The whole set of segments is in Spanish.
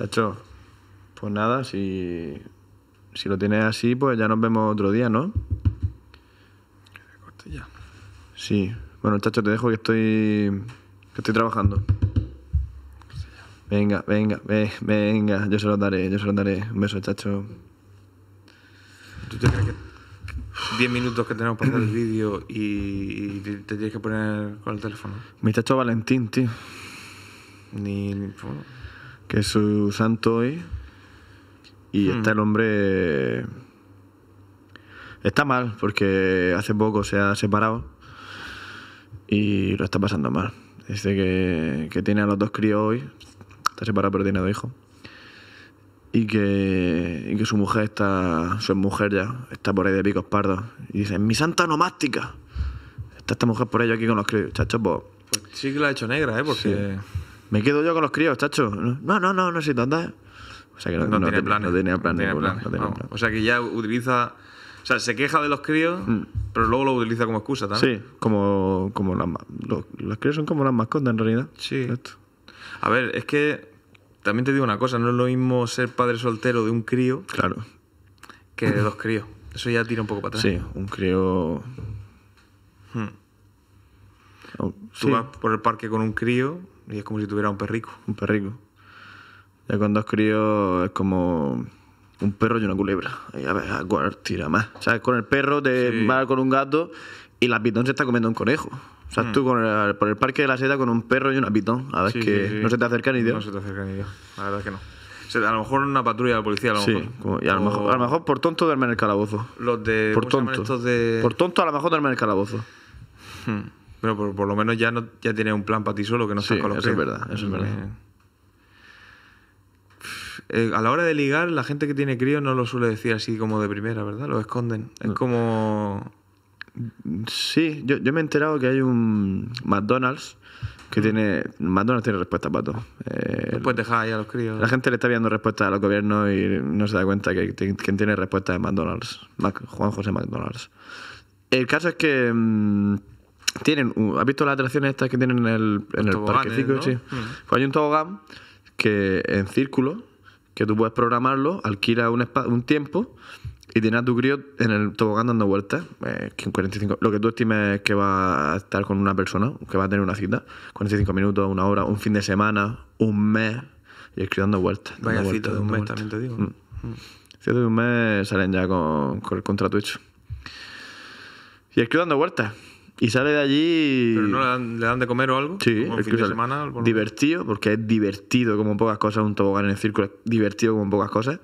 Chacho, pues nada, si, si lo tienes así, pues ya nos vemos otro día, ¿no? Sí. Bueno, chacho, te dejo que estoy, que estoy trabajando. Venga, venga, venga, yo se lo daré, yo se lo daré. Un beso, chacho. ¿Tú te crees que 10 minutos que tenemos para hacer el vídeo y, te, tienes que poner con el teléfono? Mi chacho Valentín, tío. Ni. Pues, que es su santo hoy. Y hmm. está el hombre. Está mal, porque hace poco se ha separado y lo está pasando mal. Dice que, que tiene a los dos críos hoy, está separado pero tiene dos hijos. Y que, y que su mujer está, su mujer ya, está por ahí de picos pardos. Y dice: ¡Mi santa nomástica! Está esta mujer por ahí aquí con los críos. Chacho, pues, pues, sí que la ha hecho negra, ¿eh? Porque. Me quedo yo con los críos, chacho. No, no, no, no sé, tonta. O sea que no, tiene, planes, No tiene planes. O sea que ya utiliza. O sea, se queja de los críos, mm. pero luego lo utiliza como excusa también. Sí, como, como las, los, los, críos son como las mascotas en realidad. Sí. A ver, es que también te digo una cosa, no es lo mismo ser padre soltero de un crío claro. que de dos críos. Eso ya tira un poco para atrás. Sí, un crío... Hmm. Oh, vas por el parque con un crío y es como si tuviera un perrico. Un perrico. Ya cuando es crío es como un perro y una culebra. Y a ver, a ah, cuál tira más. O sea, con el perro te va con un gato y la pitón se está comiendo un conejo. O sea, hmm. tú por el parque de la seda con un perro y una pitón. A ver, que no se te acerca ni Dios. No se te acerca ni Dios. La verdad es que no. O sea, a lo mejor una patrulla de policía, a lo mejor. y a, lo mejor, por tonto duermen en el calabozo. Los de. Por tonto. de... Por tonto, a lo mejor duermen en el calabozo. Hmm. Pero por, lo menos ya, no, ya tienes un plan para ti solo que no estás con Eso es verdad, eso es mm. verdad. Eh, a la hora de ligar, la gente que tiene críos no lo suele decir así como de primera, ¿verdad? Lo esconden. Es como. Sí, yo, me he enterado que hay un McDonald's que mm. tiene. McDonald's tiene respuesta para todo. Eh, Después dejar ahí a los críos. La gente le está viendo respuesta a los gobiernos y no se da cuenta que quien tiene respuesta es McDonald's. Juan José McDonald's. El caso es que. Mm, tienen, uh, ¿has visto las atracciones estas que tienen en el, en el parquecito? Mm. Pues hay un tobogán que en círculo, que tú puedes programarlo, alquila un, un tiempo y tienes a tu crío en el tobogán dando vueltas, 45, eh, lo que tú estimes que va a estar con una persona, que va a tener una cita, 45 minutos, una hora, un fin de semana, un mes, y el dando vueltas. Vaya de un mes, también te digo. Mm. de un mes salen ya con, con el contrato hecho. Y el crío dando vueltas. Y sale de allí. ¿Pero no le dan, de comer o algo? Sí, de semana, divertido, porque es divertido como pocas cosas. Un tobogán en el círculo es divertido como pocas cosas.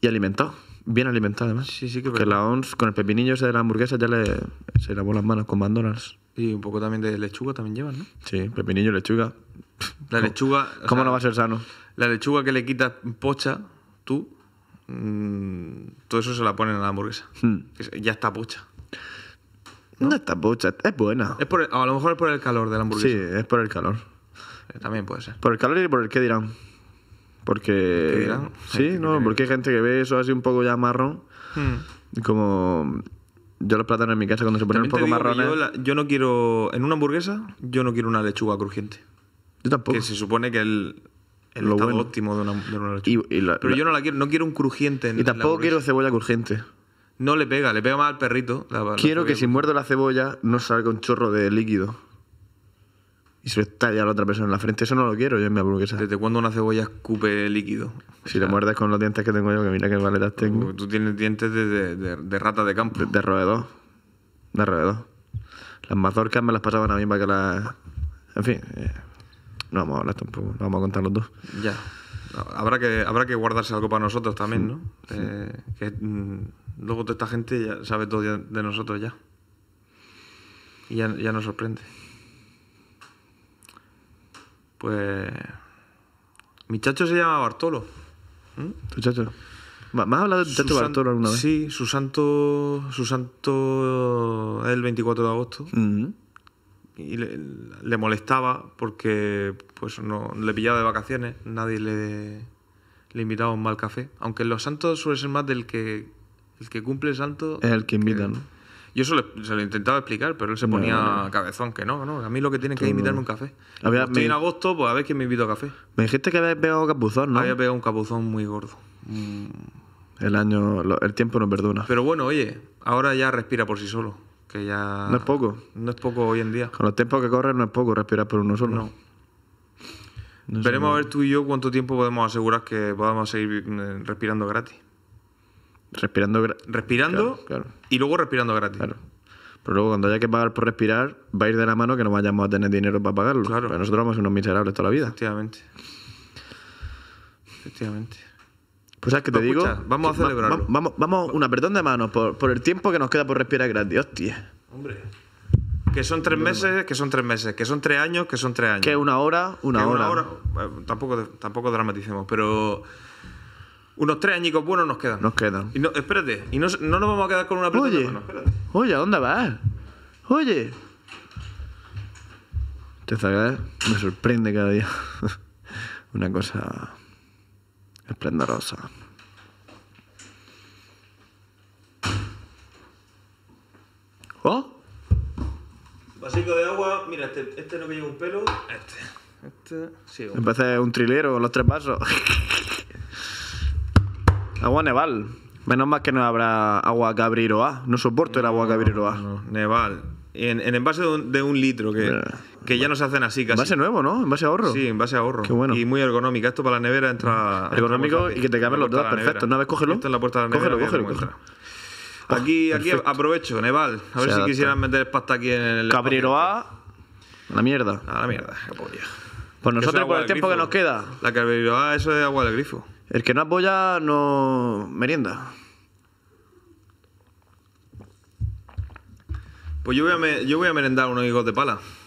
Y alimentado. Bien alimentado, además. Sí, sí, que la ONS con el pepinillo ese de la hamburguesa ya le, se lavó las manos con McDonald's. Y un poco también de lechuga también llevan, ¿no? Sí, pepinillo, lechuga. La lechuga. ¿Cómo, no va a ser sano? La lechuga que le quitas pocha, tú, mm, todo eso se la ponen a la hamburguesa. Hmm. Ya está pocha. No está es buena. Es por a lo mejor es por el calor de la hamburguesa. Sí, es por el calor. Eh, también puede ser. Por el calor y por el qué dirán. Porque. Sí, porque hay gente que ve eso así un poco ya marrón. Hmm. Como. Yo los plátanos en mi casa cuando se ponen un poco marrones. Yo, no quiero. En una hamburguesa, yo no quiero una lechuga crujiente. Yo tampoco. Que se supone que el, el óptimo de una, lechuga. Pero yo no quiero, no quiero un crujiente en y tampoco quiero cebolla crujiente. No le pega, le pega más al perrito. Quiero que si muerdo la cebolla no salga un chorro de líquido y se estalla a la otra persona en la frente. Eso no lo quiero yo me mi ¿Desde cuándo una cebolla escupe líquido? Si la muerdes con los dientes que tengo yo, que mira qué maletas tengo. Tú tienes dientes de, de, de, rata de campo. De, roedor. De roedor. Las mazorcas me las pasaban a mí para que las... En fin, eh, no vamos a hablar tampoco, vamos a contar los dos. Ya. Habrá que, habrá que guardarse algo para nosotros también, ¿no? Eh, que, mm, Luego toda esta gente ya sabe todo de nosotros ya. Y ya, nos sorprende. Pues... Mi chacho se llama Bartolo. ¿Mm? ¿Tu chacho? ¿Me has hablado de Chacho Bartolo alguna vez? Sí, su santo, su santo es el 24 de agosto. Mm-hmm. Y le, molestaba porque pues no le pillaba de vacaciones, nadie le, le invitaba un mal café. Aunque los santos suelen ser más del que el que cumple el santo... Es el que invita, ¿no? Yo eso se lo intentaba explicar, pero él se ponía cabezón, que no, no, a mí lo que tiene que es invitarme un café. Estoy en agosto, pues a ver quién me invita a café. Me dijiste que habías pegado capuzón, ¿no? Había pegado un capuzón muy gordo. Mm. El año, el tiempo nos perdona. Pero bueno, oye, ahora ya respira por sí solo, que ya... No es poco. No es poco hoy en día. Con los tiempos que corren no es poco respirar por uno solo. No. a ver tú y yo cuánto tiempo podemos asegurar que podamos seguir mm, respirando gratis. Respirando. Respirando y luego respirando gratis. Claro. Pero luego cuando haya que pagar por respirar, va a ir de la mano que no vayamos a tener dinero para pagarlo. Claro. nosotros vamos a ser unos miserables toda la vida. Efectivamente. Efectivamente. Pues sabes que te pues, digo. vamos a celebrarlo. vamos, vamos, una perdón de manos por, el tiempo que nos queda por respirar gratis. Hostia. Hombre. Que son tres meses, que son tres meses, que son tres años, que son tres años. Que una hora, una hora. Una hora. Eh, tampoco, tampoco dramaticemos, pero unos tres añicos buenos nos quedan. Nos quedan. Y no, espérate, y no, no nos vamos a quedar con una pelota Oye, oye, ¿a dónde vas? Oye. Te sacas ¿eh? me sorprende cada día. una cosa esplendorosa. ¿Oh? Vasico de agua, mira, este, este no me lleva un pelo. Este. Este. Sí, Empecé un trilero, los tres pasos. Agua Neval. Menos mal que no habrá agua Gabriroa. No soporto el agua Gabriroa. A. Neval. En, en, envase de un, litro, que, ya que ya hacen así casi. base nuevo, ¿no? en base ahorro. Sí, en base ahorro. Qué bueno. Y muy ergonómica. Esto para la nevera entra. Ergonómico y que te caben los dos, Perfecto. Una vez cógelo. Cógelo, cógelo. Aquí, aquí aprovecho, Neval. A ver si quisieran meter pasta aquí en el. Cabriroa. A la mierda. A la mierda, Pues, pues nosotros, por el tiempo que nos queda. La Cabriroa, eso es agua del grifo. El que no apoya no merienda. Pues yo voy a, me... yo voy a merendar unos higos de pala.